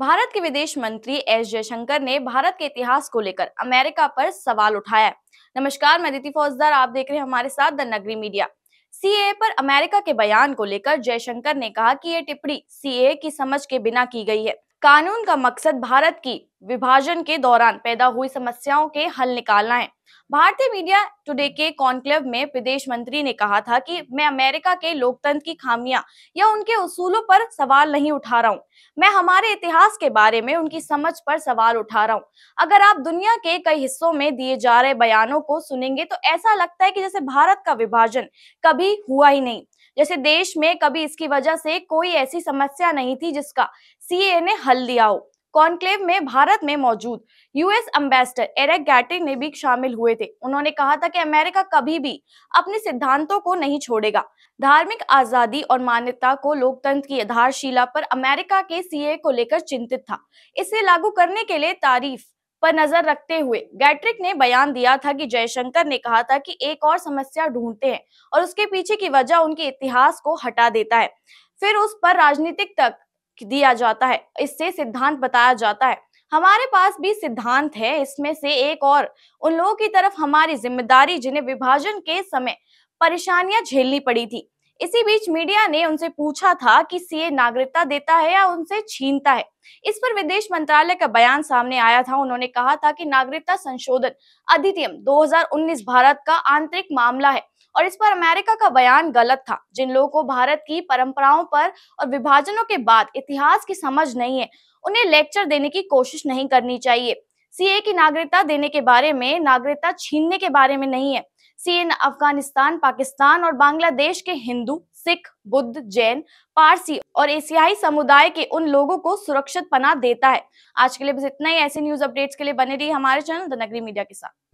भारत के विदेश मंत्री एस जयशंकर ने भारत के इतिहास को लेकर अमेरिका पर सवाल उठाया नमस्कार मैं अदिति फौजदार आप देख रहे हैं हमारे साथ द नगरी मीडिया सीए पर अमेरिका के बयान को लेकर जयशंकर ने कहा कि ये टिप्पणी सीए की समझ के बिना की गई है कानून का मकसद भारत की विभाजन के दौरान पैदा हुई समस्याओं के हल निकालना है भारतीय मीडिया टुडे के कॉन्क्लेव में विदेश मंत्री ने कहा था कि मैं अमेरिका के लोकतंत्र की खामियां या उनके उसूलों पर सवाल नहीं उठा रहा हूं मैं हमारे इतिहास के बारे में उनकी समझ पर सवाल उठा रहा हूं अगर आप दुनिया के कई हिस्सों में दिए जा रहे बयानों को सुनेंगे तो ऐसा लगता है कि जैसे भारत का विभाजन कभी हुआ ही नहीं जैसे देश में कभी इसकी वजह से कोई ऐसी समस्या नहीं थी जिसका सीए ने हल दिया हो कॉन्क्लेव में भारत में मौजूद यूएस अम्बेसडर एरेक गैटिंग ने भी शामिल हुए थे उन्होंने कहा था कि अमेरिका कभी भी अपने सिद्धांतों को नहीं छोड़ेगा धार्मिक आजादी और मान्यता को लोकतंत्र की आधारशिला पर अमेरिका के सीए को लेकर चिंतित था इसे लागू करने के लिए तारीफ पर नजर रखते हुए गैट्रिक ने बयान दिया था कि जयशंकर ने कहा था कि एक और समस्या ढूंढते हैं और उसके पीछे की वजह उनके इतिहास को हटा देता है फिर उस पर राजनीतिक तक दिया जाता है इससे सिद्धांत बताया जाता है हमारे पास भी सिद्धांत है इसमें से एक और उन लोगों की तरफ हमारी जिम्मेदारी जिन्हें विभाजन के समय परेशानियां झेलनी पड़ी थी इसी बीच मीडिया ने उनसे पूछा था कि सीए नागरिकता देता है या उनसे छीनता है इस पर विदेश मंत्रालय का बयान सामने आया था उन्होंने कहा था कि नागरिकता संशोधन अधिनियम 2019 भारत का आंतरिक मामला है और इस पर अमेरिका का बयान गलत था जिन लोगों को भारत की परंपराओं पर और विभाजनों के बाद इतिहास की समझ नहीं है उन्हें लेक्चर देने की कोशिश नहीं करनी चाहिए सीए की नागरिकता देने के बारे में नागरिकता छीनने के बारे में नहीं है सीन अफगानिस्तान पाकिस्तान और बांग्लादेश के हिंदू सिख बुद्ध जैन पारसी और एशियाई समुदाय के उन लोगों को सुरक्षित पना देता है आज के लिए बस इतना ही ऐसे न्यूज अपडेट्स के लिए बने रही हमारे चैनल द नगरी मीडिया के साथ